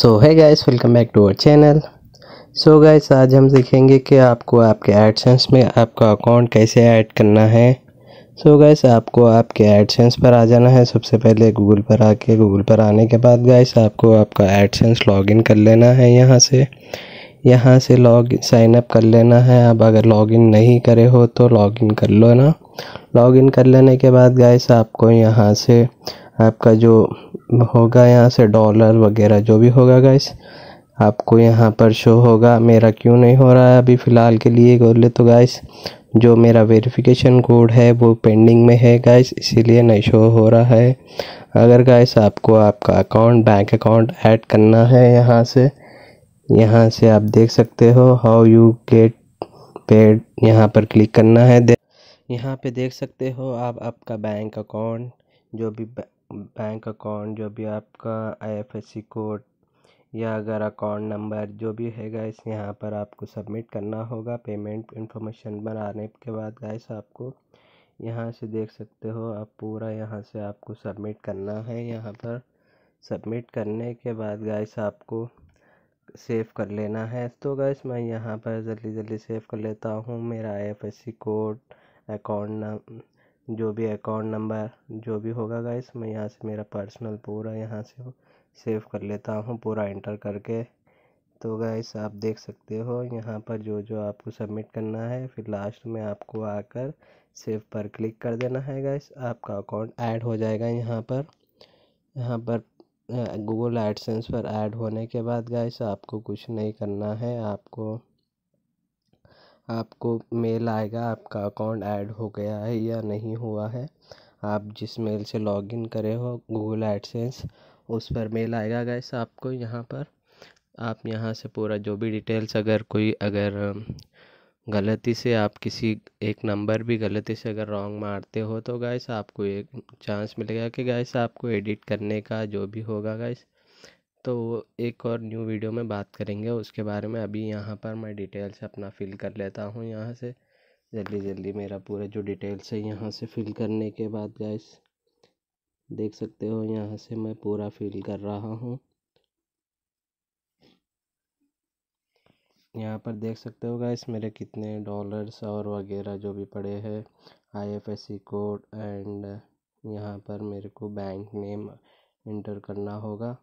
so hi guys welcome back to our channel so guys आज हम सीखेंगे कि आपको आपके एडसेंस में आपका अकाउंट कैसे ऐड करना है सो so गाइस आपको आपके एडसेंस पर आ जाना है सबसे पहले गूगल पर आके गूगल पर आने के बाद गाइस आपको आपका एडसेंस लॉगिन कर लेना है यहाँ से यहाँ से लॉग साइन अप कर लेना है अब अगर लॉगिन नहीं करे हो तो लॉगिन कर लो ना लॉगिन कर लेने के बाद गाइस आपको यहाँ से आपका जो होगा यहाँ से डॉलर वगैरह जो भी होगा गाइस आपको यहाँ पर शो होगा मेरा क्यों नहीं हो रहा है अभी फ़िलहाल के लिए बोले तो गाइस जो मेरा वेरिफिकेशन कोड है वो पेंडिंग में है गाइस इसीलिए नहीं शो हो रहा है अगर गाइस आपको आपका अकाउंट बैंक अकाउंट ऐड करना है यहाँ से यहाँ से आप देख सकते हो हाउ यू गेट पेड यहाँ पर क्लिक करना है यहाँ पे देख सकते हो आप आपका बैंक अकाउंट जो भी बैंक अकाउंट जो भी आपका आई.एफ.एस.सी कोड या अगर अकाउंट नंबर जो भी है गाइस यहाँ पर आपको सबमिट करना होगा पेमेंट इन्फॉर्मेशन बनाने के बाद गाइस आपको यहाँ से देख सकते हो आप पूरा यहाँ से आपको सबमिट करना है यहाँ पर सबमिट करने के बाद गाइस आपको सेव कर लेना है तो गैस मैं यहाँ पर जल्दी जल्दी सेव कर लेता हूँ मेरा I F S C code account जो भी अकाउंट नंबर जो भी होगा गाइस मैं यहाँ से मेरा पर्सनल पूरा यहाँ से सेव कर लेता हूँ पूरा एंटर करके तो गाइस आप देख सकते हो यहाँ पर जो जो आपको सबमिट करना है फिर लास्ट में आपको आकर सेव पर क्लिक कर देना है गाइस आपका अकाउंट ऐड हो जाएगा यहाँ पर यहाँ पर गूगल एडसेंस पर ऐड होने के बाद गाइस आपको कुछ नहीं करना है आपको आपको मेल आएगा आपका अकाउंट ऐड हो गया है या नहीं हुआ है आप जिस मेल से लॉगिन करे हो गूगल एडसेंस उस पर मेल आएगा गैस आपको यहाँ पर आप यहाँ से पूरा जो भी डिटेल्स अगर कोई अगर गलती से आप किसी एक नंबर भी गलती से अगर रॉन्ग मारते हो तो गैस आपको एक चांस मिलेगा कि गैस आपको एडिट करने का जो भी होगा गैस तो एक और न्यू वीडियो में बात करेंगे उसके बारे में अभी यहाँ पर मैं डिटेल्स अपना फ़िल कर लेता हूँ यहाँ से जल्दी जल्दी मेरा पूरा जो डिटेल्स है यहाँ से फ़िल करने के बाद गैस देख सकते हो यहाँ से मैं पूरा फ़िल कर रहा हूँ यहाँ पर देख सकते हो गैस मेरे कितने डॉलर्स और वगैरह जो भी पड़े हैं आईएफएससी कोड एंड यहाँ पर मेरे को बैंक नेम इंटर करना होगा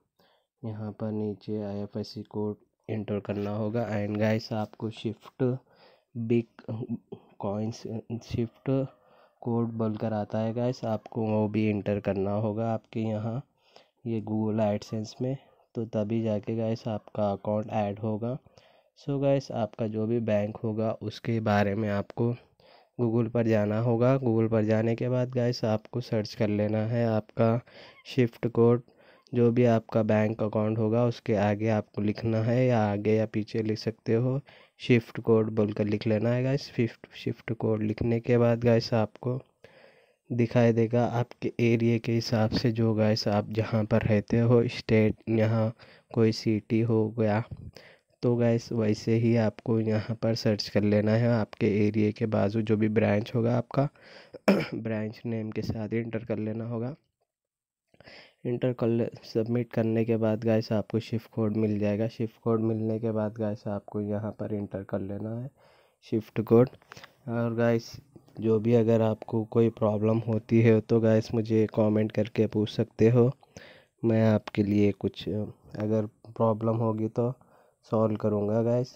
यहाँ पर नीचे आईएफएससी कोड इंटर करना होगा एंड गाइस आपको shift big coins shift code बोलकर आता है गाइस आपको वो भी इंटर करना होगा आपके यहाँ ये गूगल एडसेंस में तो तभी जाके गाइस आपका अकाउंट ऐड होगा सो so गाइस आपका जो भी बैंक होगा उसके बारे में आपको गूगल पर जाना होगा गूगल पर जाने के बाद गाइस आपको सर्च कर लेना है आपका शिफ्ट कोड जो भी आपका बैंक अकाउंट होगा उसके आगे आपको लिखना है या आगे या पीछे लिख सकते हो शिफ्ट कोड बोलकर लिख लेना है गाइस फिफ्ट शिफ्ट कोड लिखने के बाद गाइस आपको दिखाई देगा आपके एरिया के हिसाब से जो गाइस आप जहाँ पर रहते हो स्टेट यहाँ कोई सिटी हो गया तो गैस वैसे ही आपको यहाँ पर सर्च कर लेना है आपके एरिया के बाजू जो भी ब्रांच होगा आपका ब्रांच नेम के साथ इंटर कर लेना होगा इंटर कर ले सबमिट करने के बाद से आपको शिफ्ट कोड मिल जाएगा शिफ्ट कोड मिलने के बाद से आपको यहाँ पर इंटर कर लेना है शिफ्ट कोड और गैस जो भी अगर आपको कोई प्रॉब्लम होती है तो गैस मुझे कमेंट करके पूछ सकते हो मैं आपके लिए कुछ अगर प्रॉब्लम होगी तो सॉल्व करूँगा गैस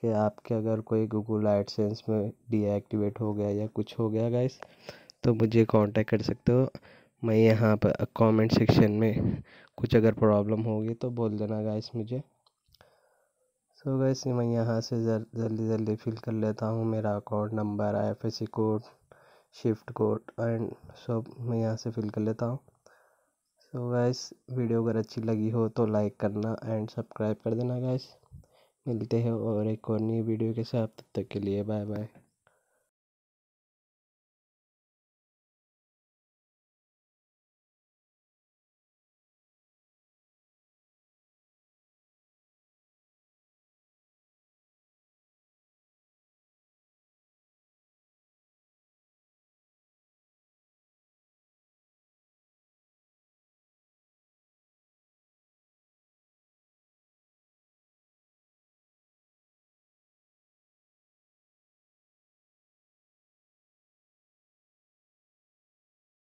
कि आपके अगर कोई गूगल एडसेंस में डीएक्टिवेट हो गया या कुछ हो गया गैस तो मुझे कांटेक्ट कर सकते हो मैं यहाँ पर कमेंट सेक्शन में कुछ अगर प्रॉब्लम होगी तो बोल देना गाइस मुझे सो so गैस मैं यहाँ से जल्दी जल्दी फिल कर लेता हूँ मेरा account number I F S C code shift code and सब मैं यहाँ से फिल कर लेता हूँ सो so गैस वीडियो अगर अच्छी लगी हो तो लाइक करना एंड सब्सक्राइब कर देना गैस मिलते हैं और एक और नई वीडियो के साथ तब तक के लिए बाय बाय